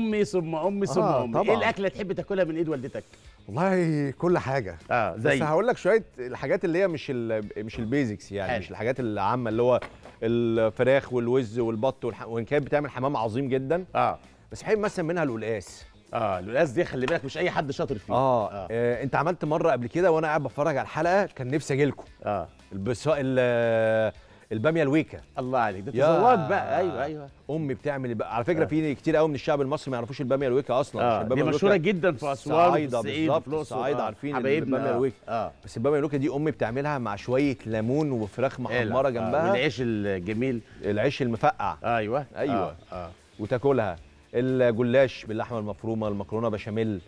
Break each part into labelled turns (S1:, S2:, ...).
S1: امي ثم امي ثم آه امي طبعًا. ايه الاكله تحب تاكلها من ايد والدتك والله كل حاجه
S2: اه زي بس هقول لك شويه الحاجات اللي هي مش الـ مش البيزكس يعني حل. مش الحاجات العامه اللي هو الفراخ والوز والبط والح... وان كانت بتعمل حمام عظيم جدا اه بس حابب مثلا منها القلقاس اه القلقاس دي خلي بالك مش اي حد شاطر فيه آه. آه. آه انت عملت مره قبل كده وانا قاعد بتفرج على الحلقه كان نفسي اجي لكم اه البس... الباميه الويكا الله عليك ده تصورات بقى ايوه ايوه امي بتعمل بقى على فكره آه. في كتير قوي من الشعب المصري ما يعرفوش الباميه الويكا اصلا آه. الباميه دي مشهوره جدا في اسوان الصعايده بالظبط الصعايده عارفين آه، الباميه آه. الويكا آه. بس الباميه الويكا دي امي بتعملها مع شويه ليمون وفراخ محمره آه، جنبها آه. والعيش الجميل العيش المفقع ايوه ايوه آه. آه. وتاكلها الجلاش باللحمه المفرومه المكرونه بشاميل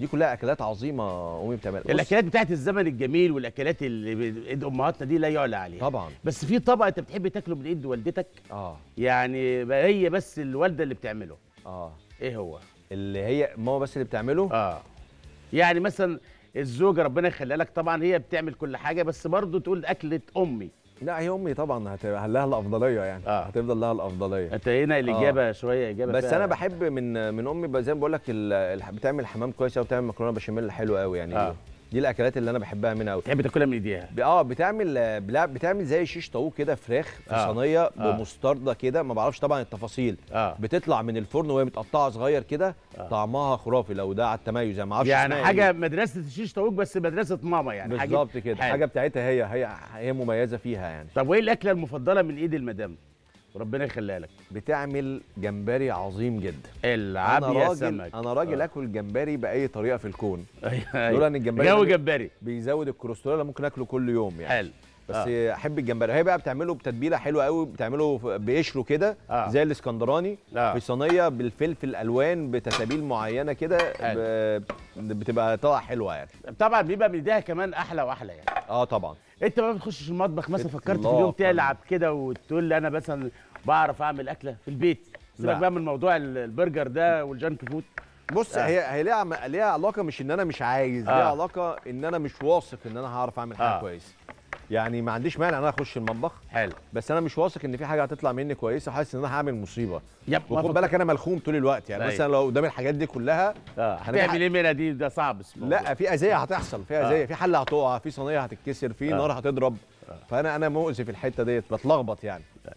S2: دي كلها اكلات عظيمه امي بتعملها الاكلات
S1: بتاعت الزمن الجميل والاكلات اللي ايد امهاتنا دي لا يعلى عليها طبعا بس في طبق انت بتحب تاكله من ايد والدتك اه يعني هي بس الوالده اللي بتعمله اه ايه هو اللي هي ماما بس اللي بتعمله اه يعني مثلا الزوجه ربنا يخليها لك طبعا هي بتعمل كل حاجه بس برضه تقول اكله امي
S2: لا هي امي طبعا هتبقى لها الافضليه يعني آه. هتفضل لها الافضليه انت هنا الاجابه آه. شويه اجابه بس انا بحب من من امي زي ما بقول لك بتعمل حمام كويس قوي بتعمل مكرونه بشاميل حلو قوي يعني آه. دي الاكلات اللي انا بحبها منها قوي تحب تاكلها من ايديها اه بتعمل لا بتعمل زي شيش طاووق كده فراخ في آه. صينيه آه. بمستردة كده ما بعرفش طبعا التفاصيل آه. بتطلع من الفرن وهي متقطعه صغير كده آه. طعمها خرافي لو ده على التميز يعني ما اعرفش يعني حاجه إيه.
S1: مدرسه الشيش طاووق بس مدرسه
S2: ماما يعني بالظبط كده حاجه بتاعتها هي هي هي مميزه فيها يعني طب وايه الاكله المفضله من ايد المدام ربنا يخليها لك بتعمل جمبري عظيم جدا العب يا سمك انا راجل آه. اكل جمبري باي طريقه في الكون أيوة، أيوة. لولا ان الجمبري جو جمبري بيزود الكوليسترول ممكن اكله كل يوم يعني حلو بس آه. احب الجمبري هي بقى بتعمله بتتبيله حلوه قوي بتعمله بقشره كده آه. زي الاسكندراني آه. في صينيه بالفلفل الالوان بتتابيل معينه كده بتبقى طلع حلوه يعني طبعا بيبقى بيديها كمان احلى واحلى يعني اه طبعا
S1: انت ما بتخشش المطبخ مثلا فكرت في اليوم
S2: تلعب كده
S1: وتقول لي انا مثلا بعرف اعمل اكله في البيت سيبك بقى من موضوع البرجر ده
S2: والجانك فود بص آه. هي هي ليها ليها علاقه مش ان انا مش عايز آه. ليها علاقه ان انا مش واثق ان انا هعرف اعمل حاجه آه. كويس يعني ما عنديش مانع ان انا اخش المطبخ حلو بس انا مش واثق ان في حاجه هتطلع مني كويسه وحاسس ان انا هعمل مصيبه وخد بالك انا ملخوم طول الوقت يعني طيب. مثلا لو قدام الحاجات دي كلها اه هتعمل
S1: ايه منها دي ده صعب لا في اذيه هتحصل في اذيه آه. في
S2: حله هتقع في صينيه هتتكسر في آه. نار هتضرب آه. فانا انا مؤذي في الحته ديت بتلخبط يعني طيب.